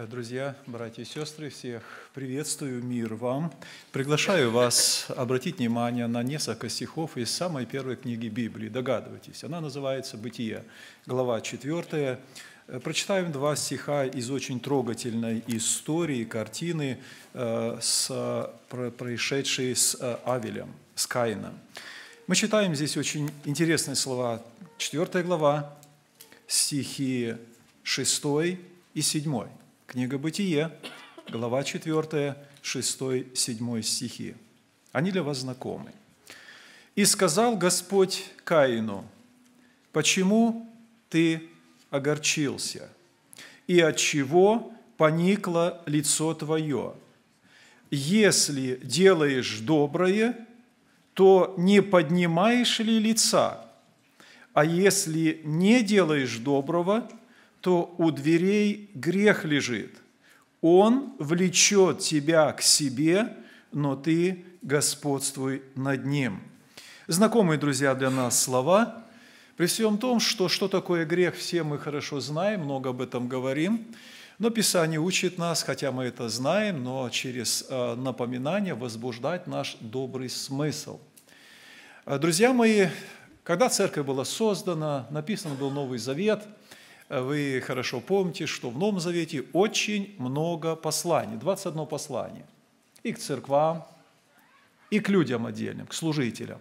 Э, друзья, братья и сестры, всех приветствую, мир вам. Приглашаю вас обратить внимание на несколько стихов из самой первой книги Библии, догадывайтесь. Она называется «Бытие», глава 4. Э, прочитаем два стиха из очень трогательной истории, картины, э, с, происшедшей с Авелем, с Каином. Мы читаем здесь очень интересные слова. 4 глава, стихи 6 и 7. Книга Бытие, глава 4, 6-7 стихи. Они для вас знакомы. «И сказал Господь Каину, почему ты огорчился, и от чего поникло лицо твое? Если делаешь доброе, то не поднимаешь ли лица? А если не делаешь доброго, то у дверей грех лежит. Он влечет тебя к себе, но ты господствуй над ним. Знакомые, друзья, для нас слова. При всем том, что что такое грех, все мы хорошо знаем, много об этом говорим. Но Писание учит нас, хотя мы это знаем, но через э, напоминание возбуждать наш добрый смысл. Э, друзья мои, когда церковь была создана, написан был Новый Завет – вы хорошо помните, что в Новом Завете очень много посланий, 21 послание. И к церквам, и к людям отдельным, к служителям.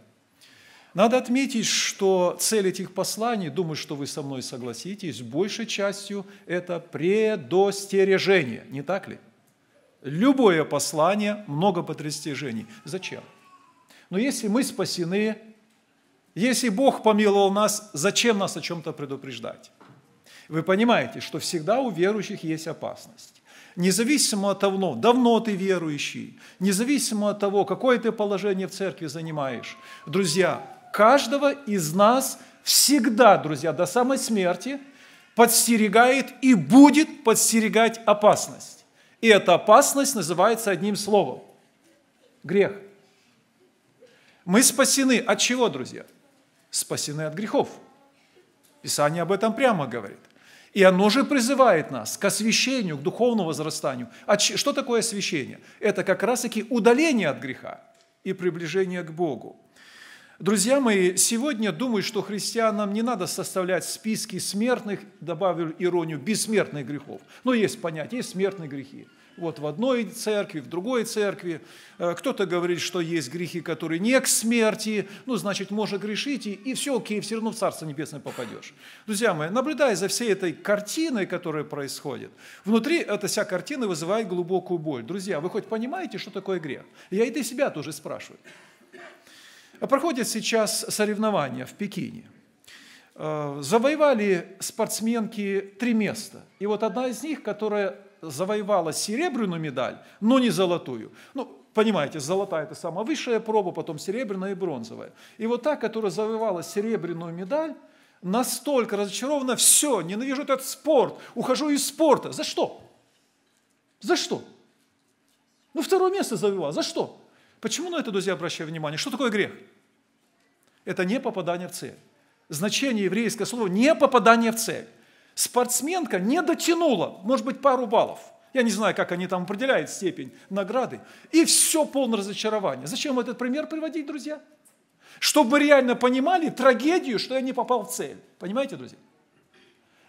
Надо отметить, что цель этих посланий, думаю, что вы со мной согласитесь, большей частью это предостережение, не так ли? Любое послание, много предостережений. Зачем? Но если мы спасены, если Бог помиловал нас, зачем нас о чем-то предупреждать? Вы понимаете, что всегда у верующих есть опасность. Независимо от того, давно ты верующий, независимо от того, какое ты положение в церкви занимаешь, друзья, каждого из нас всегда, друзья, до самой смерти подстерегает и будет подстерегать опасность. И эта опасность называется одним словом – грех. Мы спасены от чего, друзья? Спасены от грехов. Писание об этом прямо говорит – и оно же призывает нас к освящению, к духовному возрастанию. А что такое освящение? Это как раз-таки удаление от греха и приближение к Богу. Друзья мои, сегодня думаю, что христианам не надо составлять списки смертных, добавлю иронию, бессмертных грехов. Но ну, есть понятие, есть смертные грехи. Вот в одной церкви, в другой церкви. Э, кто-то говорит, что есть грехи, которые не к смерти. Ну, значит, можно грешить, и, и все окей, все равно в Царство Небесное попадешь. Друзья мои, наблюдая за всей этой картиной, которая происходит, внутри эта вся картина вызывает глубокую боль. Друзья, вы хоть понимаете, что такое грех? Я и для себя тоже спрашиваю. А Проходят сейчас соревнования в Пекине э, – завоевали спортсменки три места. И вот одна из них, которая завоевала серебряную медаль, но не золотую. Ну, понимаете, золотая – это самая высшая проба, потом серебряная и бронзовая. И вот та, которая завоевала серебряную медаль, настолько разочарована, все, ненавижу этот спорт, ухожу из спорта. За что? За что? Ну, второе место завоевала. За что? Почему на это, друзья, обращаю внимание? Что такое грех? Это не попадание в цель. Значение еврейского слова – не попадание в цель. Спортсменка не дотянула, может быть, пару баллов. Я не знаю, как они там определяют степень награды. И все полное разочарование. Зачем этот пример приводить, друзья? Чтобы вы реально понимали трагедию, что я не попал в цель. Понимаете, друзья?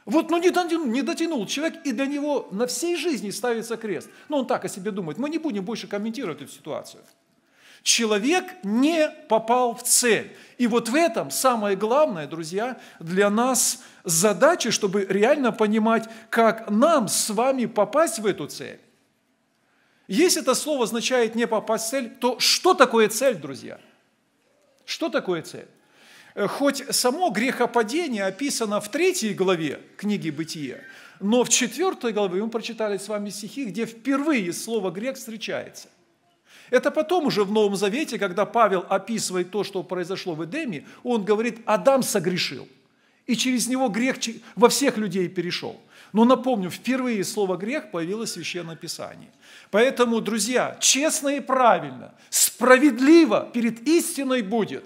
Вот, ну не дотянул, не дотянул человек, и для него на всей жизни ставится крест. Ну, он так о себе думает. Мы не будем больше комментировать эту ситуацию. Человек не попал в цель. И вот в этом самое главное, друзья, для нас задача, чтобы реально понимать, как нам с вами попасть в эту цель. Если это слово означает не попасть в цель, то что такое цель, друзья? Что такое цель? Э, хоть само грехопадение описано в третьей главе книги Бытия, но в четвертой главе мы прочитали с вами стихи, где впервые слово «грех» встречается. Это потом уже в Новом Завете, когда Павел описывает то, что произошло в Эдеме, он говорит, Адам согрешил, и через него грех во всех людей перешел. Но напомню, впервые слово «грех» появилось в Священном Писании. Поэтому, друзья, честно и правильно, справедливо перед истиной будет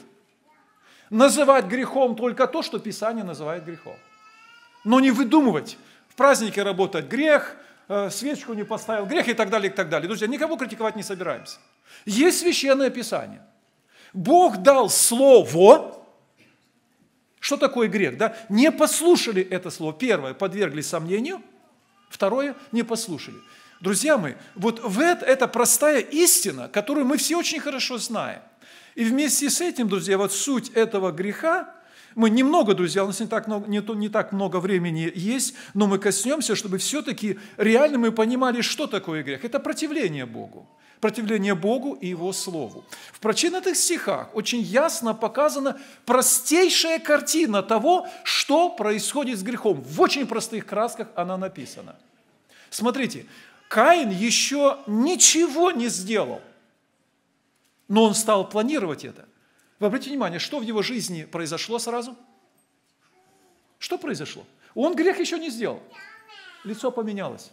называть грехом только то, что Писание называет грехом. Но не выдумывать. В празднике работать грех, э, свечку не поставил грех и так далее, и так далее. Друзья, никого критиковать не собираемся. Есть священное писание. Бог дал слово, что такое грех? Да? Не послушали это слово. Первое, подверглись сомнению. Второе, не послушали. Друзья мои, вот в это, это простая истина, которую мы все очень хорошо знаем. И вместе с этим, друзья, вот суть этого греха, мы немного, друзья, у нас не так много, не, не так много времени есть, но мы коснемся, чтобы все-таки реально мы понимали, что такое грех. Это противление Богу противление Богу и Его Слову. В прочитанных стихах очень ясно показана простейшая картина того, что происходит с грехом. В очень простых красках она написана. Смотрите, Каин еще ничего не сделал, но он стал планировать это. Вы обратите внимание, что в его жизни произошло сразу? Что произошло? Он грех еще не сделал. Лицо поменялось.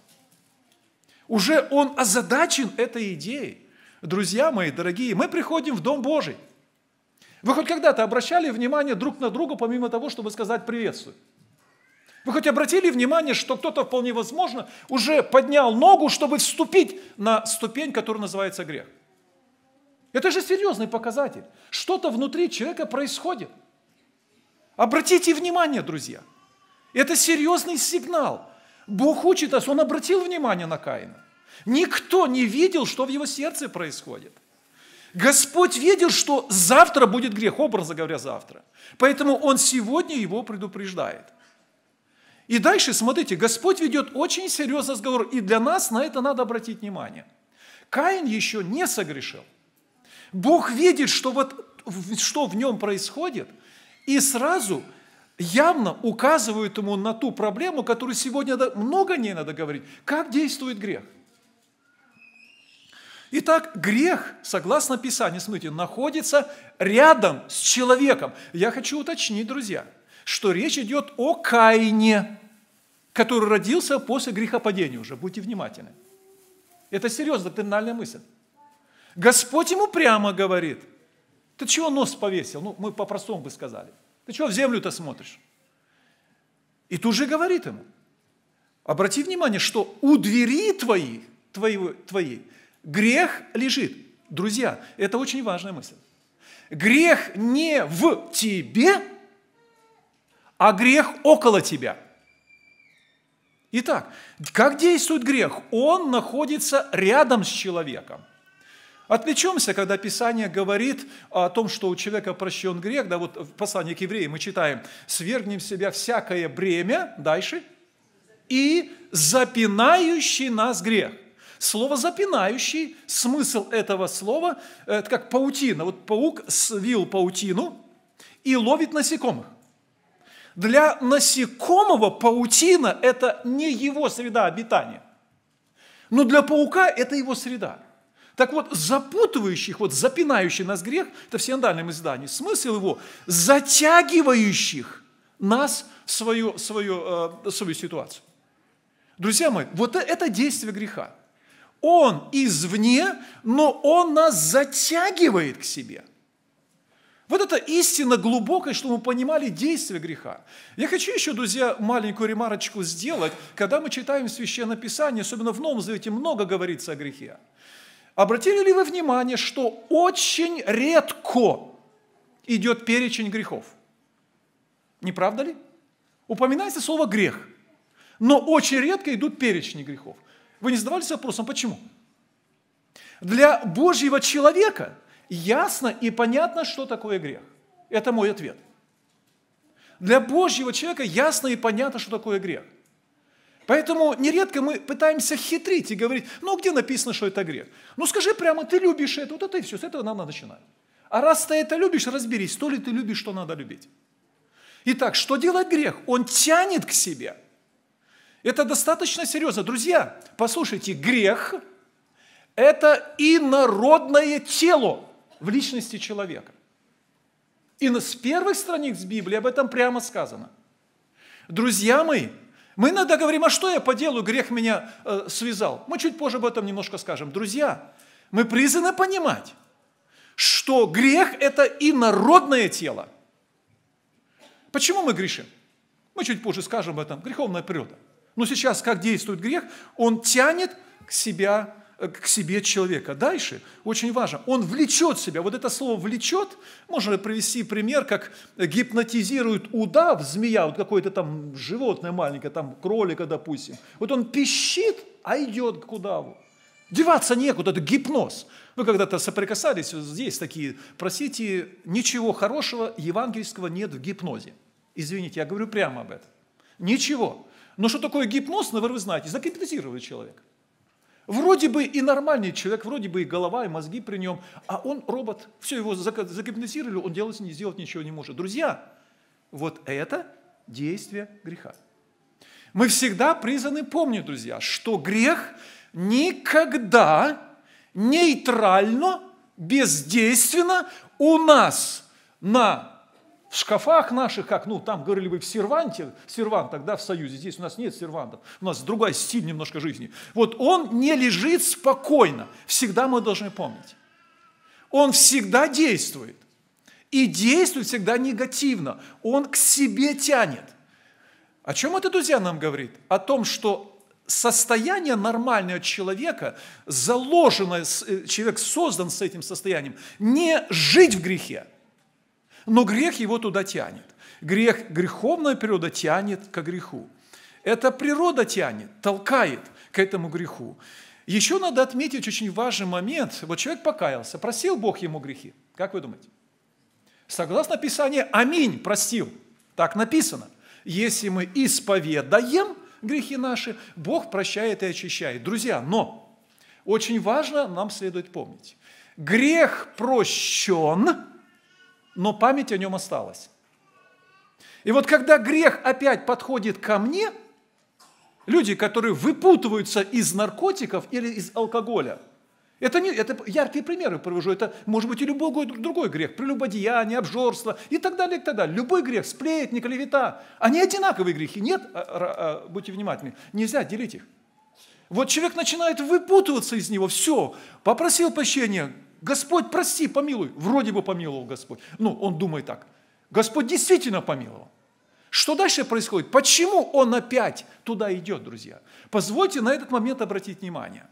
Уже он озадачен этой идеей. Друзья мои, дорогие, мы приходим в Дом Божий. Вы хоть когда-то обращали внимание друг на друга, помимо того, чтобы сказать «приветствую»? Вы хоть обратили внимание, что кто-то вполне возможно уже поднял ногу, чтобы вступить на ступень, которая называется грех? Это же серьезный показатель. Что-то внутри человека происходит. Обратите внимание, друзья. Это серьезный сигнал. Бог учит нас, Он обратил внимание на Каина. Никто не видел, что в его сердце происходит. Господь видел, что завтра будет грех, образно говоря, завтра. Поэтому Он сегодня его предупреждает. И дальше, смотрите, Господь ведет очень серьезный разговор, и для нас на это надо обратить внимание. Каин еще не согрешил. Бог видит, что, вот, что в нем происходит, и сразу – явно указывают ему на ту проблему, которую сегодня много о ней надо говорить. Как действует грех? Итак, грех, согласно Писанию, смотрите, находится рядом с человеком. Я хочу уточнить, друзья, что речь идет о Каине, который родился после грехопадения уже. Будьте внимательны. Это серьезная доктринальная мысль. Господь ему прямо говорит, ты чего нос повесил? Ну, мы по-простому бы сказали. Ты чего в землю-то смотришь? И тут же говорит ему, обрати внимание, что у двери твоей твои, твоей грех лежит. Друзья, это очень важная мысль. Грех не в тебе, а грех около тебя. Итак, как действует грех? Он находится рядом с человеком. Отвлечемся, когда Писание говорит о том, что у человека прощен грех, да, вот в послании к евреям мы читаем, «Свергнем в себя всякое бремя», дальше, «и запинающий нас грех». Слово «запинающий», смысл этого слова, э, это как паутина. Вот паук свил паутину и ловит насекомых. Для насекомого паутина – это не его среда обитания. Но для паука это его среда – так вот, запутывающих, вот запинающий нас грех, это в сиандальном издании, смысл его – затягивающих нас в свою, свою, э, свою ситуацию. Друзья мои, вот э, это действие греха. Он извне, но он нас затягивает к себе. Вот это истина глубокая, что мы понимали действие греха. Я хочу еще, друзья, маленькую ремарочку сделать. Когда мы читаем Священное Писание, особенно в Новом Завете, много говорится о грехе. Обратили ли вы внимание, что очень редко идет перечень грехов? Не правда ли? Упоминается слово «грех», но очень редко идут перечни грехов. Вы не задавались вопросом, почему? Для Божьего человека ясно и понятно, что такое грех. Это мой ответ. Для Божьего человека ясно и понятно, что такое грех. Поэтому нередко мы пытаемся хитрить и говорить, ну где написано, что это грех? Ну скажи прямо, ты любишь это, вот это и все, с этого надо начинать. А раз ты это любишь, разберись, то ли ты любишь, что надо любить. Итак, что делает грех? Он тянет к себе. Это достаточно серьезно. Друзья, послушайте, грех – это инородное тело в личности человека. И с первых страниц Библии об этом прямо сказано. Друзья мои, мы иногда говорим, а что я поделаю, грех меня э, связал. Мы чуть позже об этом немножко скажем. Друзья, мы призваны понимать, что грех – это инородное тело. Почему мы грешим? Мы чуть позже скажем об этом. Греховная природа. Но сейчас, как действует грех, он тянет к себя Э, к себе человека. Дальше, очень важно, он влечет себя. Вот это слово «влечет» можно привести пример, как гипнотизирует удав, змея, вот какое-то там животное маленькое, там кролика, допустим. Вот он пищит, а идет к удаву. Деваться некуда, это гипноз. Вы когда-то соприкасались, здесь такие, Просите, ничего хорошего евангельского нет в гипнозе. Извините, я говорю прямо об этом. Ничего. Но что такое гипноз, наверное, ну, вы знаете, загипнотизировать человека. Вроде бы и нормальный человек, вроде бы и голова, и мозги при нем, а он робот, все его загипнотизировали, он делать, не сделать ничего не может. Друзья, вот это действие греха. Мы всегда призваны помнить, друзья, что грех никогда нейтрально, бездейственно у нас на в шкафах наших, как, ну, там говорили бы в серванте, сервант тогда в Союзе, здесь у нас нет сервантов, у нас другой стиль немножко жизни. Вот он не лежит спокойно, всегда мы должны помнить. Он всегда действует, и действует всегда негативно, он к себе тянет. О чем это, друзья, нам говорит? О том, что состояние нормального человека, заложенное, э, человек создан с этим состоянием, не жить в грехе – но грех его туда тянет. Грех, греховная природа тянет к греху. Эта природа тянет, толкает к этому греху. Еще надо отметить очень важный момент. Вот человек покаялся, просил Бог ему грехи. Как вы думаете? Согласно Писанию, аминь, простил. Так написано. Если мы исповедаем грехи наши, Бог прощает и очищает. Друзья, но очень важно нам следует помнить. Грех прощен – но память о нем осталась. И вот когда грех опять подходит ко мне, люди, которые выпутываются из наркотиков или из алкоголя, это, не, это яркие примеры привожу, это может быть и любой другой грех, прелюбодеяние, обжорство и так далее, и так далее. Любой грех, сплетни, клевета, они одинаковые грехи, нет, а, а, будьте внимательны, нельзя делить их. Вот человек начинает выпутываться из него, все, попросил прощения, Господь, прости, помилуй. Вроде бы помиловал Господь. Ну, он думает так. Господь действительно помиловал. Что дальше происходит? Почему он опять туда идет, друзья? Позвольте на этот момент обратить внимание.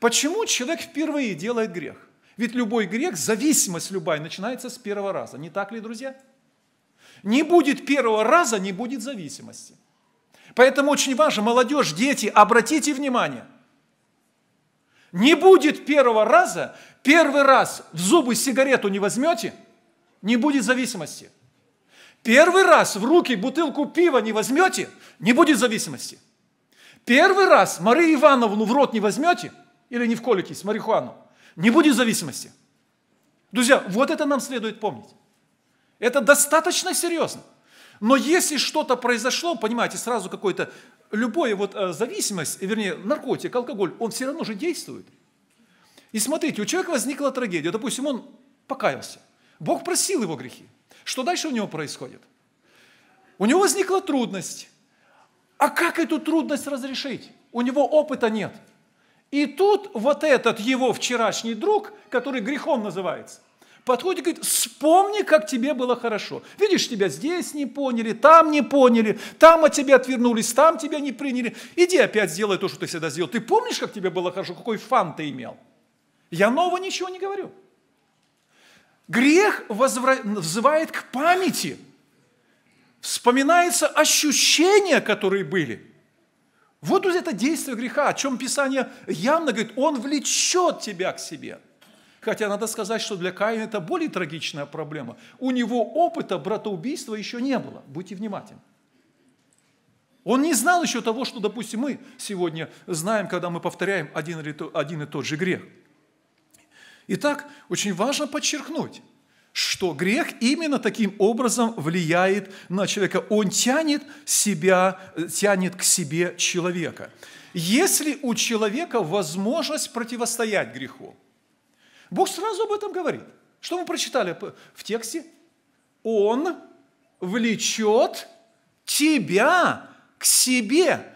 Почему человек впервые делает грех? Ведь любой грех, зависимость любая начинается с первого раза. Не так ли, друзья? Не будет первого раза, не будет зависимости. Поэтому очень важно, молодежь, дети, обратите внимание. Не будет первого раза, Первый раз в зубы сигарету не возьмете, не будет зависимости. Первый раз в руки бутылку пива не возьмете, не будет зависимости. Первый раз Марию Ивановну в рот не возьмете, или не вколитесь, марихуану, не будет зависимости. Друзья, вот это нам следует помнить. Это достаточно серьезно. Но если что-то произошло, понимаете, сразу какой-то, любая вот э, зависимость, вернее, наркотик, алкоголь, он все равно же действует – и смотрите, у человека возникла трагедия. Допустим, он покаялся. Бог просил его грехи. Что дальше у него происходит? У него возникла трудность. А как эту трудность разрешить? У него опыта нет. И тут вот этот его вчерашний друг, который грехом называется, подходит и говорит, вспомни, как тебе было хорошо. Видишь, тебя здесь не поняли, там не поняли, там от тебя отвернулись, там тебя не приняли. Иди опять сделай то, что ты всегда сделал. Ты помнишь, как тебе было хорошо, какой фан ты имел? Я нового ничего не говорю. Грех возвра... взывает к памяти. Вспоминается ощущения, которые были. Вот уже это действие греха, о чем Писание явно говорит, он влечет тебя к себе. Хотя надо сказать, что для Каина это более трагичная проблема. У него опыта братоубийства еще не было. Будьте внимательны. Он не знал еще того, что, допустим, мы сегодня знаем, когда мы повторяем один и тот же грех – Итак, очень важно подчеркнуть, что грех именно таким образом влияет на человека. Он тянет себя, э, тянет к себе человека. Если у человека возможность противостоять греху, Бог сразу об этом говорит. Что мы прочитали в тексте? Он влечет тебя к себе.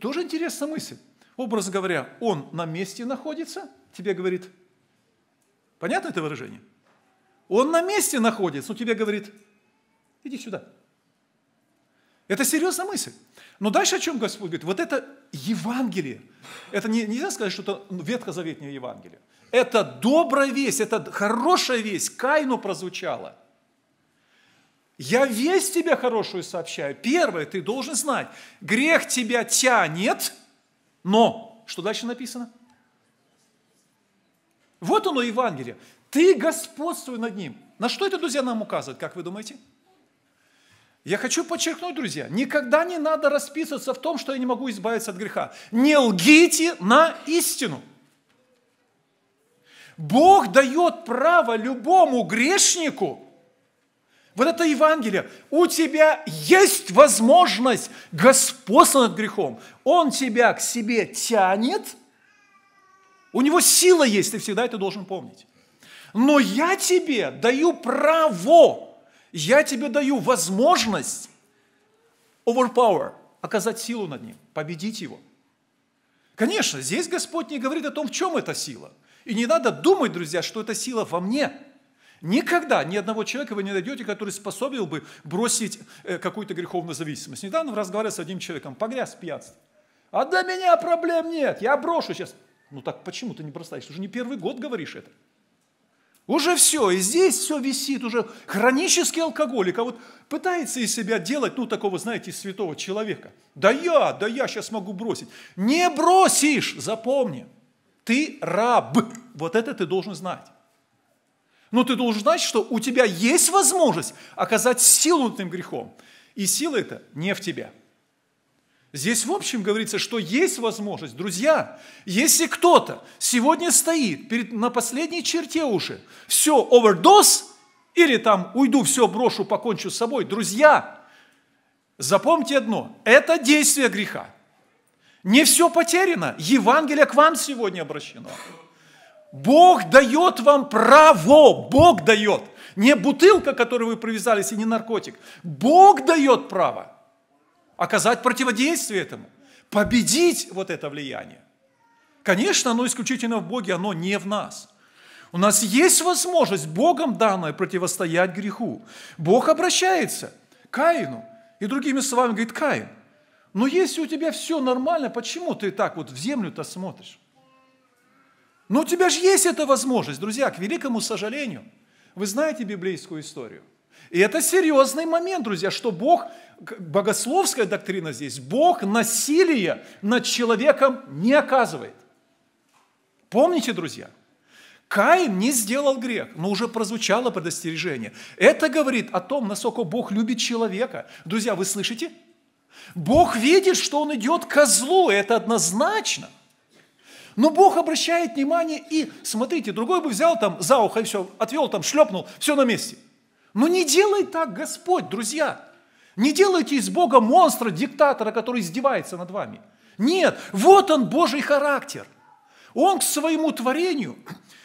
Тоже интересная мысль. Образ говоря, он на месте находится, тебе говорит, Понятно это выражение? Он на месте находится, но тебе говорит, иди сюда. Это серьезная мысль. Но дальше о чем Господь говорит? Вот это Евангелие. Это не, нельзя сказать, что это ветхозаветнее Евангелие. Это добрая весть, это хорошая весть. Кайну прозвучала. Я весь тебе хорошую сообщаю. Первое, ты должен знать, грех тебя тянет, но, что дальше написано? Вот оно Евангелие. Ты господствуй над ним. На что это, друзья, нам указывает, как вы думаете? Я хочу подчеркнуть, друзья, никогда не надо расписываться в том, что я не могу избавиться от греха. Не лгите на истину. Бог дает право любому грешнику. Вот это Евангелие. У тебя есть возможность господствовать над грехом. Он тебя к себе тянет, у него сила есть, ты всегда это должен помнить. Но я тебе даю право, я тебе даю возможность overpower, оказать силу над ним, победить его. Конечно, здесь Господь не говорит о том, в чем эта сила. И не надо думать, друзья, что эта сила во мне. Никогда ни одного человека вы не найдете, который способен бы бросить э, какую-то греховную зависимость. Недавно разговаривал с одним человеком, погряз в пьянстве. А для меня проблем нет, я брошу сейчас. Ну так почему ты не бросаешь? Уже не первый год говоришь это. Уже все, и здесь все висит, уже хронический алкоголик, а вот пытается из себя делать, ну, такого, знаете, святого человека. Да я, да я сейчас могу бросить. Не бросишь, запомни. Ты раб. Вот это ты должен знать. Но ты должен знать, что у тебя есть возможность оказать силу этим грехом. И сила эта не в тебя – Здесь в общем говорится, что есть возможность. Друзья, если кто-то сегодня стоит перед, на последней черте уже, все, овердоз, или там уйду, все, брошу, покончу с собой. Друзья, запомните одно, это действие греха. Не все потеряно, Евангелие к вам сегодня обращено. Бог дает вам право, Бог дает. Не бутылка, которую вы привязались, и не наркотик. Бог дает право оказать противодействие этому, победить вот это влияние. Конечно, оно исключительно в Боге, оно не в нас. У нас есть возможность Богом данная противостоять греху. Бог обращается к Каину и другими словами говорит, Каин, но ну, если у тебя все нормально, почему ты так вот в землю-то смотришь? Но ну, у тебя же есть эта возможность, друзья, к великому сожалению. Вы знаете библейскую историю – и это серьезный момент, друзья, что Бог, богословская доктрина здесь, Бог насилие над человеком не оказывает. Помните, друзья, Каин не сделал грех, но уже прозвучало предостережение. Это говорит о том, насколько Бог любит человека. Друзья, вы слышите? Бог видит, что он идет ко злу, это однозначно. Но Бог обращает внимание и, смотрите, другой бы взял там за ухо и все, отвел там, шлепнул, все на месте – но не делай так, Господь, друзья. Не делайте из Бога монстра, диктатора, который издевается над вами. Нет, вот он, Божий характер. Он к своему творению,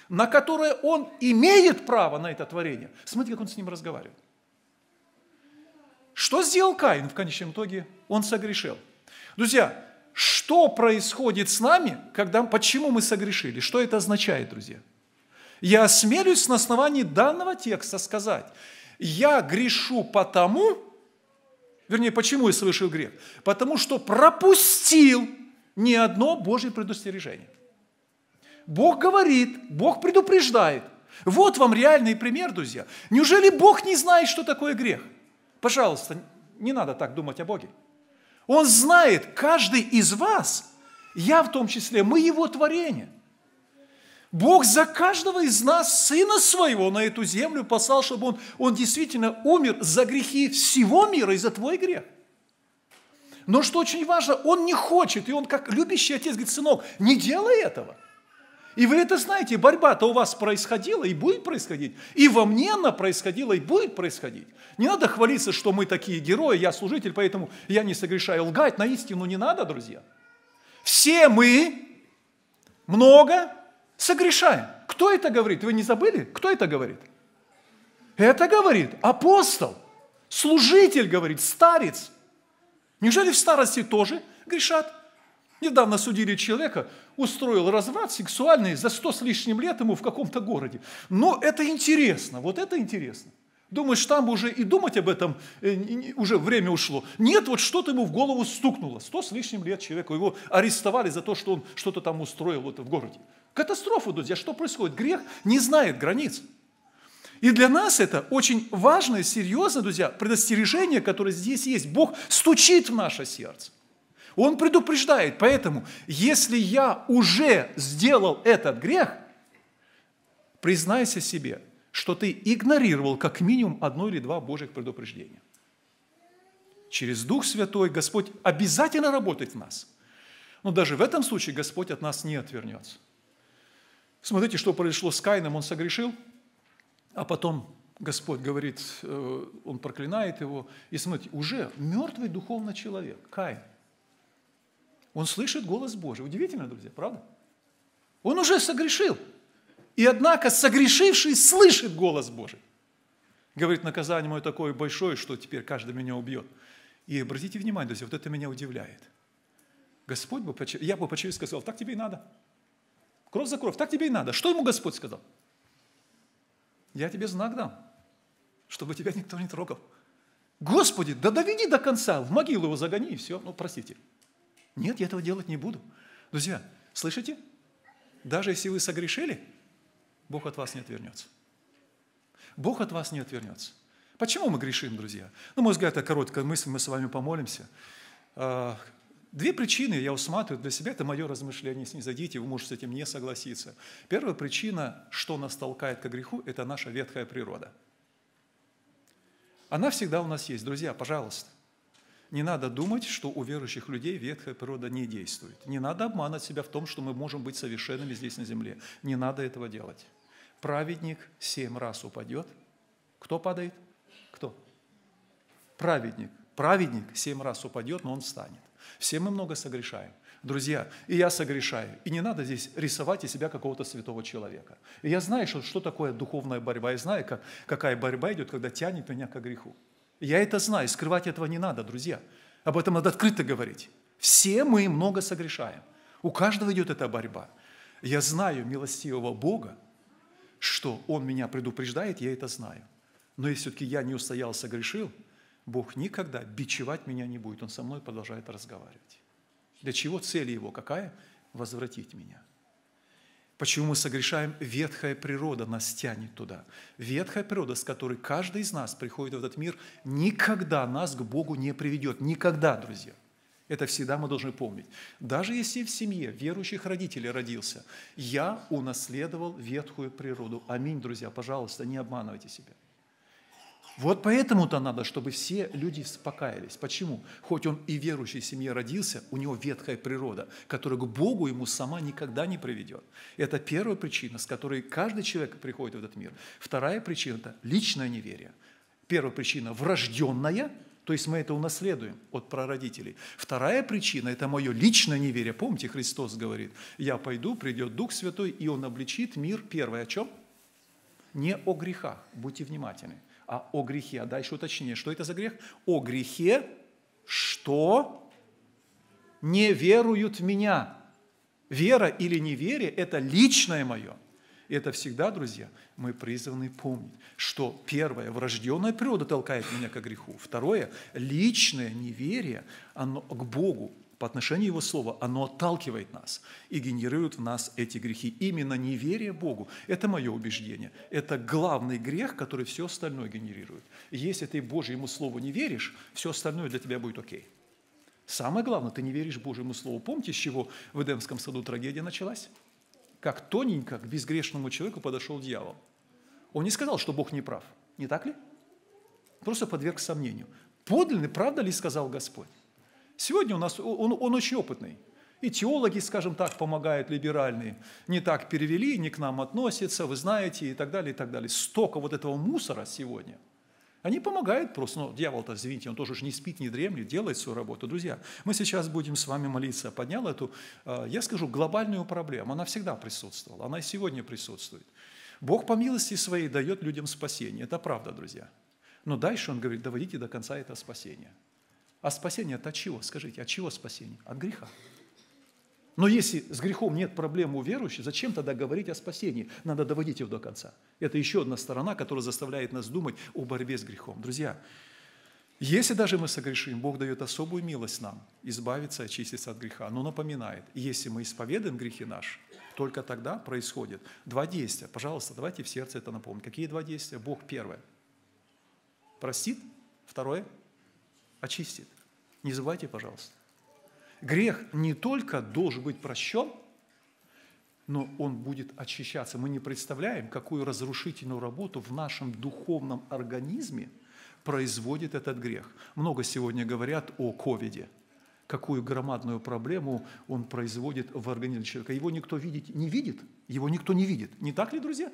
на которое он имеет право на это творение. Смотрите, как он с ним разговаривает. Что сделал Каин в конечном итоге? Он согрешил. Друзья, что происходит с нами, когда, почему мы согрешили? Что это означает, друзья? Я осмелюсь на основании данного текста сказать, я грешу потому, вернее, почему я совершил грех? Потому что пропустил ни одно Божье предостережение. Бог говорит, Бог предупреждает. Вот вам реальный пример, друзья. Неужели Бог не знает, что такое грех? Пожалуйста, не надо так думать о Боге. Он знает, каждый из вас, я в том числе, мы Его творение – Бог за каждого из нас, Сына Своего, на эту землю послал, чтобы Он, он действительно умер за грехи всего мира и за твой грех. Но что очень важно, Он не хочет, и Он как любящий отец говорит, сынок, не делай этого. И вы это знаете, борьба-то у вас происходила и будет происходить. И во мне она происходила и будет происходить. Не надо хвалиться, что мы такие герои, я служитель, поэтому я не согрешаю. Лгать на истину не надо, друзья. Все мы много Согрешаем. Кто это говорит? Вы не забыли? Кто это говорит? Это говорит апостол, служитель, говорит, старец. Неужели в старости тоже грешат? Недавно судили человека, устроил разврат сексуальный за сто с лишним лет ему в каком-то городе. Но это интересно, вот это интересно. Думаешь, там уже и думать об этом э, уже время ушло. Нет, вот что-то ему в голову стукнуло. Сто с лишним лет человеку. Его арестовали за то, что он что-то там устроил вот в городе. Катастрофа, друзья, что происходит? Грех не знает границ. И для нас это очень важное, серьезное, друзья, предостережение, которое здесь есть. Бог стучит в наше сердце. Он предупреждает, поэтому, если я уже сделал этот грех, признайся себе, что ты игнорировал как минимум одно или два Божьих предупреждения. Через Дух Святой Господь обязательно работает в нас. Но даже в этом случае Господь от нас не отвернется. Смотрите, что произошло с Каином. Он согрешил, а потом Господь говорит, э, он проклинает его. И смотрите, уже мертвый духовно человек, Каин. Он слышит голос Божий. Удивительно, друзья, правда? Он уже согрешил. И однако согрешивший слышит голос Божий. Говорит, наказание мое такое большое, что теперь каждый меня убьет. И обратите внимание, друзья, вот это меня удивляет. Господь бы, я бы по сказал, так тебе и надо. Кровь за кровь, так тебе и надо. Что ему Господь сказал? Я тебе знак дам, чтобы тебя никто не трогал. Господи, да доведи до конца, в могилу его загони и все. Ну, простите. Нет, я этого делать не буду. Друзья, слышите? Даже если вы согрешили, Бог от вас не отвернется. Бог от вас не отвернется. Почему мы грешим, друзья? Ну, мой взгляд, это короткая мысль, мы с вами помолимся. А, Две причины я усматриваю для себя, это мое размышление, не зайдите, вы можете с этим не согласиться. Первая причина, что нас толкает к греху, это наша ветхая природа. Она всегда у нас есть. Друзья, пожалуйста, не надо думать, что у верующих людей ветхая природа не действует. Не надо обманывать себя в том, что мы можем быть совершенными здесь на земле. Не надо этого делать. Праведник семь раз упадет. Кто падает? Кто? Праведник. Праведник семь раз упадет, но он встанет. Все мы много согрешаем. Друзья, и я согрешаю. И не надо здесь рисовать из себя какого-то святого человека. И я знаю, что, что такое духовная борьба. я знаю, как, какая борьба идет, когда тянет меня к греху. я это знаю. Скрывать этого не надо, друзья. Об этом надо открыто говорить. Все мы много согрешаем. У каждого идет эта борьба. Я знаю милостивого Бога, что Он меня предупреждает, я это знаю. Но если все-таки я не устоял, согрешил – Бог никогда бичевать меня не будет, Он со мной продолжает разговаривать. Для чего цель Его какая? Возвратить меня. Почему мы согрешаем? Ветхая природа нас тянет туда. Ветхая природа, с которой каждый из нас приходит в этот мир, никогда нас к Богу не приведет. Никогда, друзья. Это всегда мы должны помнить. Даже если в семье верующих родителей родился, я унаследовал ветхую природу. Аминь, друзья, пожалуйста, не обманывайте себя. Вот поэтому-то надо, чтобы все люди спокаялись. Почему? Хоть он и в верующей семье родился, у него ветхая природа, которая к Богу ему сама никогда не приведет. Это первая причина, с которой каждый человек приходит в этот мир. Вторая причина – это личное неверие. Первая причина – врожденная, то есть мы это унаследуем от прародителей. Вторая причина – это мое личное неверие. Помните, Христос говорит, я пойду, придет Дух Святой, и Он обличит мир. Первое о чем? Не о грехах. Будьте внимательны а о грехе. А дальше уточнение, что это за грех? О грехе, что не веруют в меня. Вера или неверие – это личное мое. И это всегда, друзья, мы призваны помнить, что первое, врожденная природа толкает меня к греху. Второе, личное неверие оно, к Богу, по отношению Его Слова, оно отталкивает нас и генерирует в нас эти грехи. Именно неверие Богу – это мое убеждение. Это главный грех, который все остальное генерирует. если ты Божьему Слову не веришь, все остальное для тебя будет окей. Самое главное, ты не веришь Божьему Слову. Помните, с чего в Эдемском саду трагедия началась? Как тоненько к безгрешному человеку подошел дьявол. Он не сказал, что Бог не прав. Не так ли? Просто подверг сомнению. Подлинный, правда ли, сказал Господь? Сегодня у нас он, он очень опытный. И теологи, скажем так, помогают либеральные. Не так перевели, не к нам относятся, вы знаете, и так далее, и так далее. Столько вот этого мусора сегодня. Они помогают просто, но ну, дьявол-то, извините, он тоже же не спит, не дремлет, делает свою работу. Друзья, мы сейчас будем с вами молиться. Поднял эту, э, я скажу, глобальную проблему. Она всегда присутствовала, она и сегодня присутствует. Бог по милости своей дает людям спасение. Это правда, друзья. Но дальше он говорит, доводите до конца это спасение. А спасение от чего? Скажите, от чего спасение? От греха. Но если с грехом нет проблем у верующих, зачем тогда говорить о спасении? Надо доводить его до конца. Это еще одна сторона, которая заставляет нас думать о борьбе с грехом. Друзья, если даже мы согрешим, Бог дает особую милость нам избавиться, очиститься от греха. Но напоминает, если мы исповедаем грехи наши, только тогда происходит два действия. Пожалуйста, давайте в сердце это напомним. Какие два действия? Бог первое. Простит. Второе – очистит. Не забывайте, пожалуйста. Грех не только должен быть прощен, но он будет очищаться. Мы не представляем, какую разрушительную работу в нашем духовном организме производит этот грех. Много сегодня говорят о ковиде, какую громадную проблему он производит в организме человека. Его никто видеть не видит, его никто не видит. Не так ли, друзья?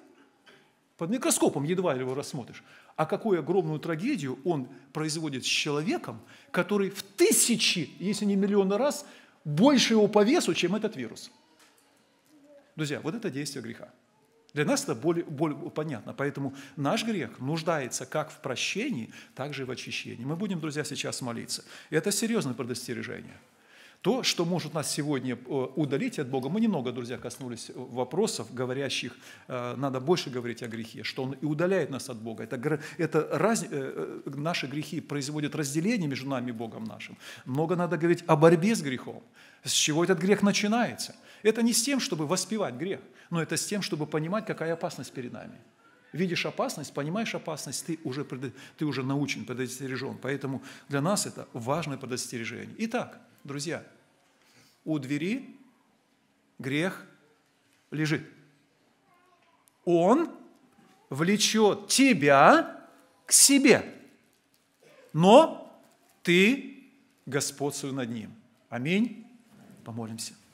Под микроскопом едва ли его рассмотришь. А какую огромную трагедию он производит с человеком, который в тысячи, если не миллионы раз, больше его по весу, чем этот вирус. Друзья, вот это действие греха. Для нас это более, более понятно. Поэтому наш грех нуждается как в прощении, так же и в очищении. Мы будем, друзья, сейчас молиться. И это серьезное предостережение. То, что может нас сегодня э, удалить от Бога, мы немного, друзья, коснулись э, вопросов, говорящих, э, надо больше говорить о грехе, что он и удаляет нас от Бога. Это, это раз, наши грехи производят разделение между нами и Богом нашим. Много надо говорить о борьбе с грехом, с чего этот грех начинается. Это не с тем, чтобы воспевать грех, но это с тем, чтобы понимать, какая опасность перед нами. Видишь опасность, понимаешь опасность, ты уже, ты уже научен, предостережен. Поэтому для нас это важное предостережение. Итак, Друзья, у двери грех лежит. Он влечет тебя к себе, но ты господствуй над ним. Аминь. Помолимся.